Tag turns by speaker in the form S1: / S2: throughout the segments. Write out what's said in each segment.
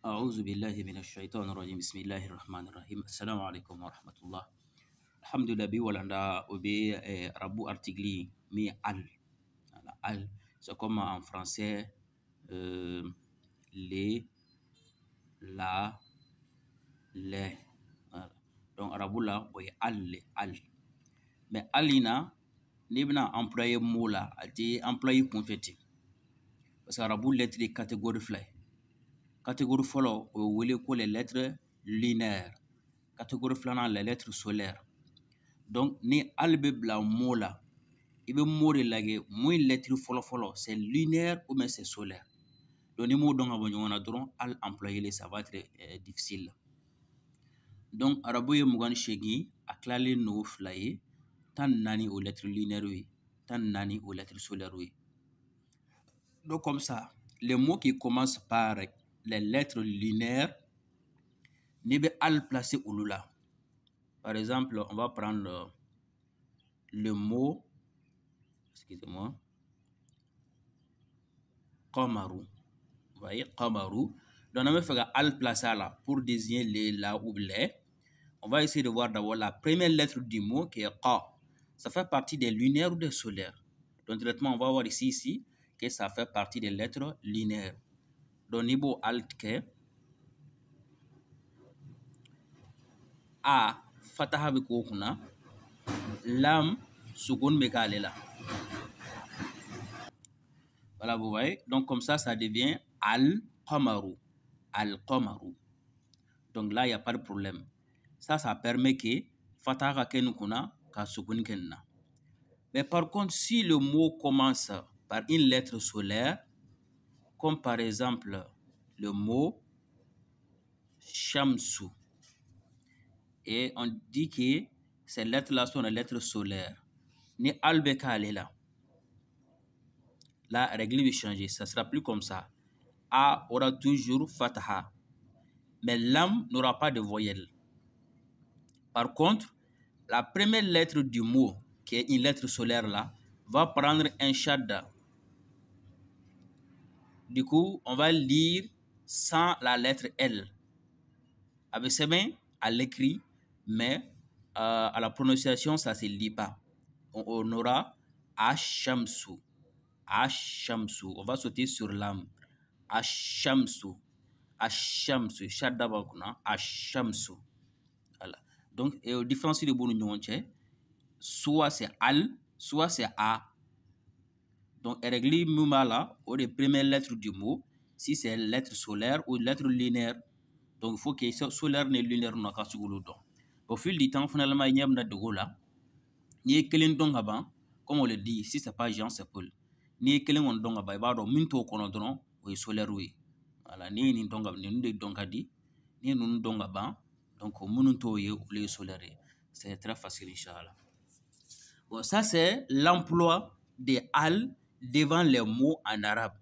S1: أعوذ بالله من الشيطان الرجيم بسم الله الرحمن الرحيم السلام عليكم ورحمة الله الحمد لله بي ولاندا وبي إيه، ربو أرتيغلي مي أل أل سكما أن فرانسي لي لا لا دون ربو لا وي أل أل مي ألينا نبنا أمبلاي مولا أتي أمبلاي كونفيتي بس ربو لتري كاتيغوري فلاي Catégorie fɔlɔ o bɛ wele ko les lettres linéaires. catégorie filanan les lettres solaires ni hali bɛ bila mot la i bɛ mot de lajɛ mun ye lɛtiri fɔlɔ c'est linéaire ou bien c'est solaire n'i m'o dɔn ka bɔ ɲɔgɔn na dɔrɔn hali employé les ça va être euh, difficile arabu ye mugan ni seegin a tilalen no fila ye tan ni naani o ye lɛtiri ye tan naani o solaire ye donc comme ça les mots qui commencent par les lettres linéaires, pas be al ou ulula. Par exemple, on va prendre le mot, excusez-moi, Qamaru. Vous voyez, Donc, on va faire al placer là pour désigner les là ou les. On va essayer de voir d'abord la première lettre du mot qui est Ka. Ça fait partie des lunaires ou des solaires. Donc, directement, on va voir ici, ici, que ça fait partie des lettres linéaires. Donc, Altke. A fataha bɛ lam sukun bɛ voilà vous voyez donc comme ça ça devient al qamaru al qamaru donc là il n'y a pas de problème ça ça permet que fataha ka mais par contre si le mot commence par une lettre solaire comme par exemple le mot Shamsu. Et on dit que ces lettres-là sont des lettres solaires. Ni Albeka, là. La règle va changer, ça sera plus comme ça. A aura toujours Fatha. Mais l'âme n'aura pas de voyelle. Par contre, la première lettre du mot, qui est une lettre solaire là, va prendre un shadda du coup, on va lire sans la lettre L. Avec ses mains, à l'écrit, mais euh, à la prononciation, ça ne se lit pas. On, on aura Ashamsu. Ashamsu. On va sauter sur l'âme. Ashamsu. Ashamsu. Shadabakuna. Ashamsu. Voilà. Donc, et différence de bon soit c'est Al, soit c'est A. Donc, les mumala a les premières lettres du mot, si c'est lettre solaire ou lettre lunaire. Donc, il faut que solaire ni lunaire n'a Au fil du temps, finalement, il y a de N'i comme on le dit, si n'est pas Jean, c'est Paul. N'i y a quelqu'un b'a min t'o des gens solaire oui. Voilà, n'i des n'i donc gens t'o solaire C'est très facile, Inch'Allah. Bon, ça, c'est l'emploi des halles devant les mots en arabe.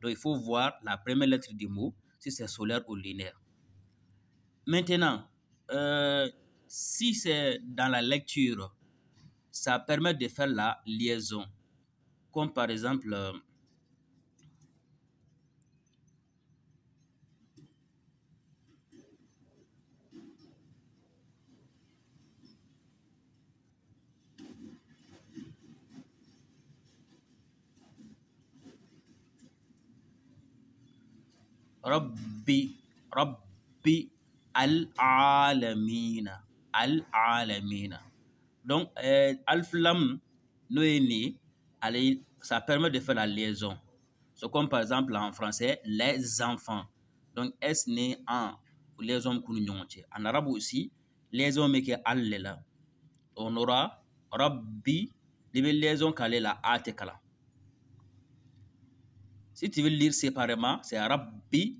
S1: Donc, il faut voir la première lettre du mot, si c'est solaire ou linéaire. Maintenant, euh, si c'est dans la lecture, ça permet de faire la liaison. Comme par exemple, euh, rabbi rabbi al-alamina al-alamina donc euh, Al-flam lam ça permet de faire la liaison c'est comme par exemple en français les enfants donc s né en les hommes qui nous en arabe aussi les hommes qui al là. on aura rabbi les liaison k'ale là si tu veux lire séparément c'est rabbi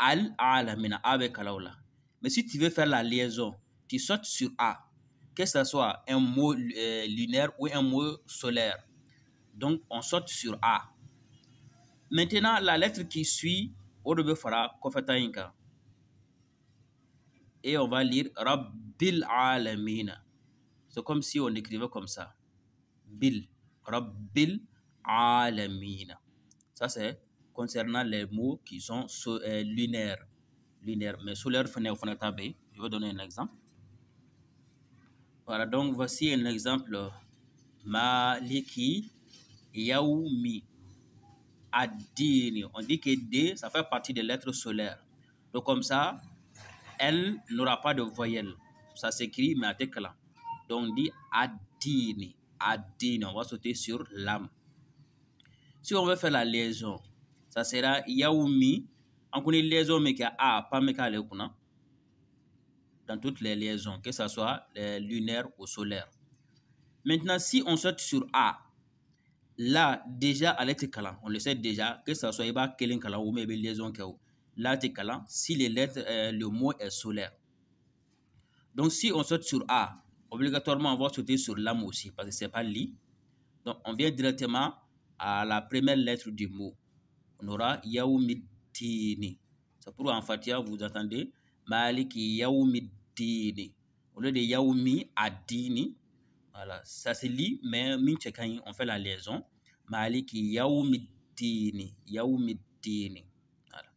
S1: al alamina mais si tu veux faire la liaison tu sautes sur A que ce soit un mot euh, lunaire ou un mot solaire donc on saute sur A maintenant la lettre qui suit au de fera. et on va lire Rabbil C'est comme si on écrivait comme ça. Bil. Rabbil Ça, c'est concernant les mots qui sont euh, lunaires. lunaires. mais solaire, je vais donner un exemple. Voilà, donc voici un exemple. Maliki Yaoumi Adini. On dit que D, ça fait partie des lettres solaires. Donc comme ça, elle n'aura pas de voyelle. Ça s'écrit, mais à Donc on dit Adini. Adini. On va sauter sur l'âme. Si on veut faire la liaison, ça sera yaoumi. On connaît les liaisons mais qu'il y a A, pas mais qu'il Dans toutes les liaisons, que ce soit les lunaires ou solaires. Maintenant, si on saute sur A, là, déjà, elle est On le sait déjà, que ce soit Iba, Kelin ou même liaison Kéo. Là, c'est si les lettres, euh, le mot est solaire. Donc, si on saute sur A, obligatoirement, on va sauter sur l'âme aussi, parce que ce n'est pas li. Donc, on vient directement à la première lettre du mot. On aura Yaoumidini. C'est pour en fatia, vous entendez Maliki Yaoumidini. Au lieu de Yaoumi Adini, voilà, ça se lit, mais on fait la liaison. Maliki Yaoumidini. Voilà.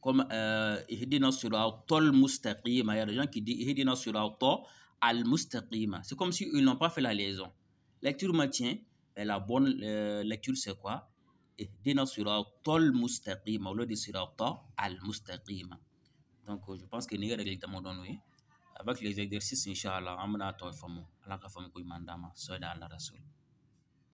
S1: Comme euh, Ihdina Suratol Mustaqima. Il y a des gens qui disent Ihdina Suratol Al-Mustaqima. C'est comme s'ils n'ont pas fait la liaison. Lecture matin, la bonne euh, lecture, c'est quoi اهدنا صراط المستقيم au lieu de المستقيم Donc, je pense que avec les exercices, Inch'Allah, on va un peu de temps.